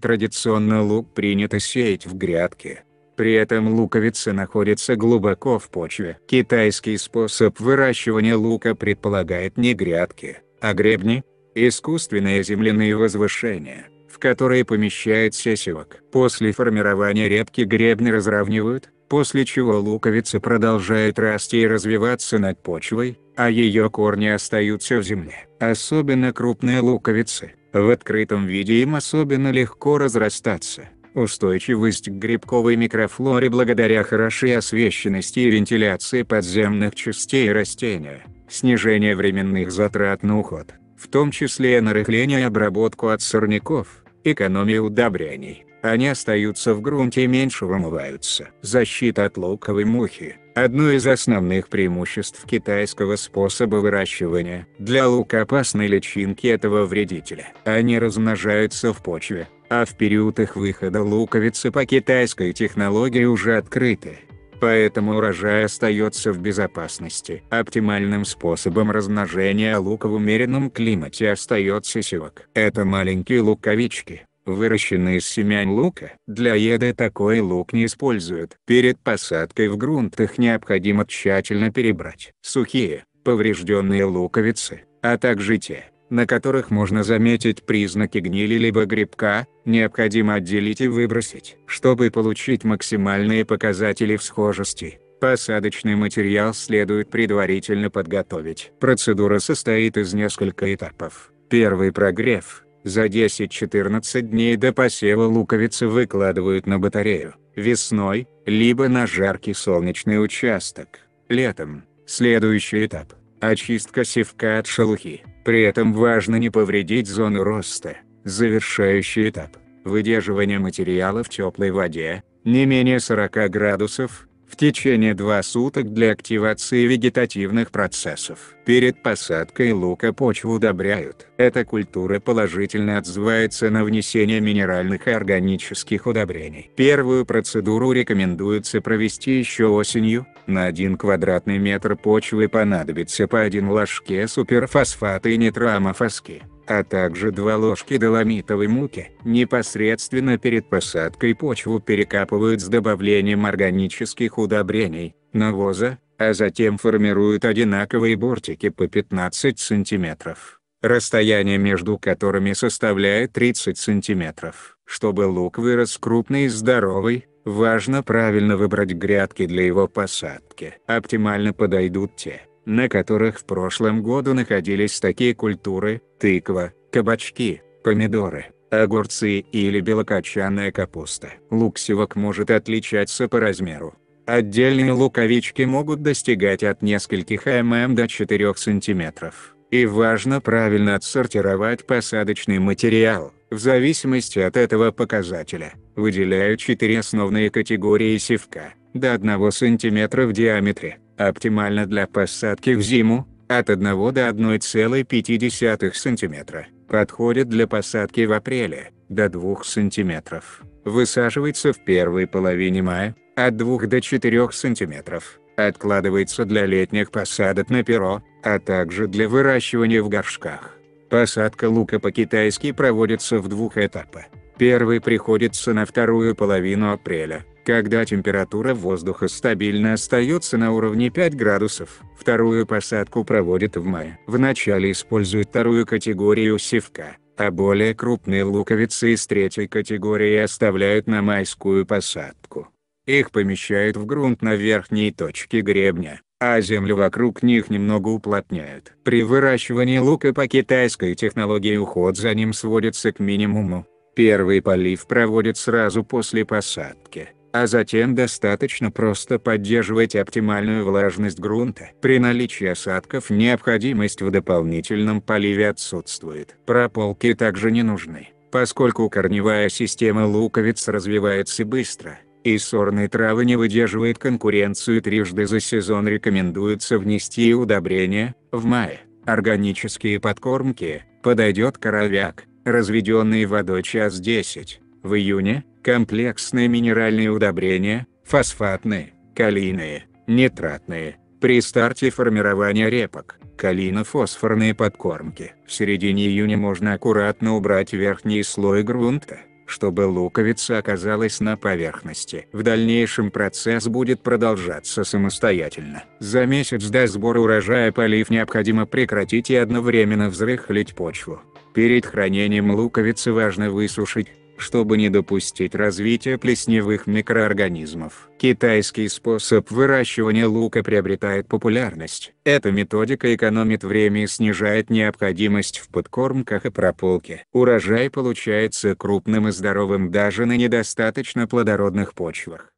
Традиционно лук принято сеять в грядке. При этом луковицы находятся глубоко в почве. Китайский способ выращивания лука предполагает не грядки, а гребни – искусственные земляные возвышения, в которые помещают сесивок. После формирования репки гребни разравнивают, после чего луковицы продолжают расти и развиваться над почвой, а ее корни остаются в земле. Особенно крупные луковицы, в открытом виде им особенно легко разрастаться. Устойчивость к грибковой микрофлоре благодаря хорошей освещенности и вентиляции подземных частей растения, снижение временных затрат на уход, в том числе на рыхление и обработку от сорняков, экономия удобрений они остаются в грунте и меньше вымываются. Защита от луковой мухи – одно из основных преимуществ китайского способа выращивания. Для лукоопасной личинки этого вредителя. Они размножаются в почве, а в период их выхода луковицы по китайской технологии уже открыты. Поэтому урожай остается в безопасности. Оптимальным способом размножения лука в умеренном климате остается севок. Это маленькие луковички, выращенные из семян лука. Для еды такой лук не используют. Перед посадкой в грунт их необходимо тщательно перебрать. Сухие, поврежденные луковицы, а также те, на которых можно заметить признаки гнили либо грибка, необходимо отделить и выбросить. Чтобы получить максимальные показатели всхожести, посадочный материал следует предварительно подготовить. Процедура состоит из нескольких этапов. Первый прогрев – за 10-14 дней до посева луковицы выкладывают на батарею, весной, либо на жаркий солнечный участок, летом. Следующий этап – очистка севка от шелухи. При этом важно не повредить зону роста. Завершающий этап – выдерживание материала в теплой воде, не менее 40 градусов, в течение 2 суток для активации вегетативных процессов. Перед посадкой лука почву удобряют. Эта культура положительно отзывается на внесение минеральных и органических удобрений. Первую процедуру рекомендуется провести еще осенью, на 1 квадратный метр почвы понадобится по 1 ложке суперфосфата и нитроамофоски а также 2 ложки доломитовой муки. Непосредственно перед посадкой почву перекапывают с добавлением органических удобрений, навоза, а затем формируют одинаковые бортики по 15 см, расстояние между которыми составляет 30 см. Чтобы лук вырос крупный и здоровый, важно правильно выбрать грядки для его посадки. Оптимально подойдут те, на которых в прошлом году находились такие культуры – тыква, кабачки, помидоры, огурцы или белокочанная капуста. Луксивок может отличаться по размеру. Отдельные луковички могут достигать от нескольких мм до 4 см. И важно правильно отсортировать посадочный материал. В зависимости от этого показателя, выделяю четыре основные категории севка, до 1 см в диаметре, Оптимально для посадки в зиму, от 1 до 1,5 см. Подходит для посадки в апреле, до 2 см. Высаживается в первой половине мая, от 2 до 4 см. Откладывается для летних посадок на перо, а также для выращивания в горшках. Посадка лука по-китайски проводится в двух этапах. Первый приходится на вторую половину апреля, когда температура воздуха стабильно остается на уровне 5 градусов. Вторую посадку проводят в мае. Вначале используют вторую категорию севка, а более крупные луковицы из третьей категории оставляют на майскую посадку. Их помещают в грунт на верхней точке гребня, а землю вокруг них немного уплотняют. При выращивании лука по китайской технологии уход за ним сводится к минимуму. Первый полив проводят сразу после посадки а затем достаточно просто поддерживать оптимальную влажность грунта. При наличии осадков необходимость в дополнительном поливе отсутствует. Прополки также не нужны, поскольку корневая система луковиц развивается быстро, и сорные травы не выдерживает конкуренцию трижды за сезон рекомендуется внести удобрения, в мае, органические подкормки, подойдет коровяк, разведенный водой час 10, в июне – комплексные минеральные удобрения, фосфатные, калийные, нитратные, при старте формирования репок, калийно-фосфорные подкормки. В середине июня можно аккуратно убрать верхний слой грунта, чтобы луковица оказалась на поверхности. В дальнейшем процесс будет продолжаться самостоятельно. За месяц до сбора урожая полив необходимо прекратить и одновременно взрыхлить почву. Перед хранением луковицы важно высушить, чтобы не допустить развития плесневых микроорганизмов. Китайский способ выращивания лука приобретает популярность. Эта методика экономит время и снижает необходимость в подкормках и прополке. Урожай получается крупным и здоровым даже на недостаточно плодородных почвах.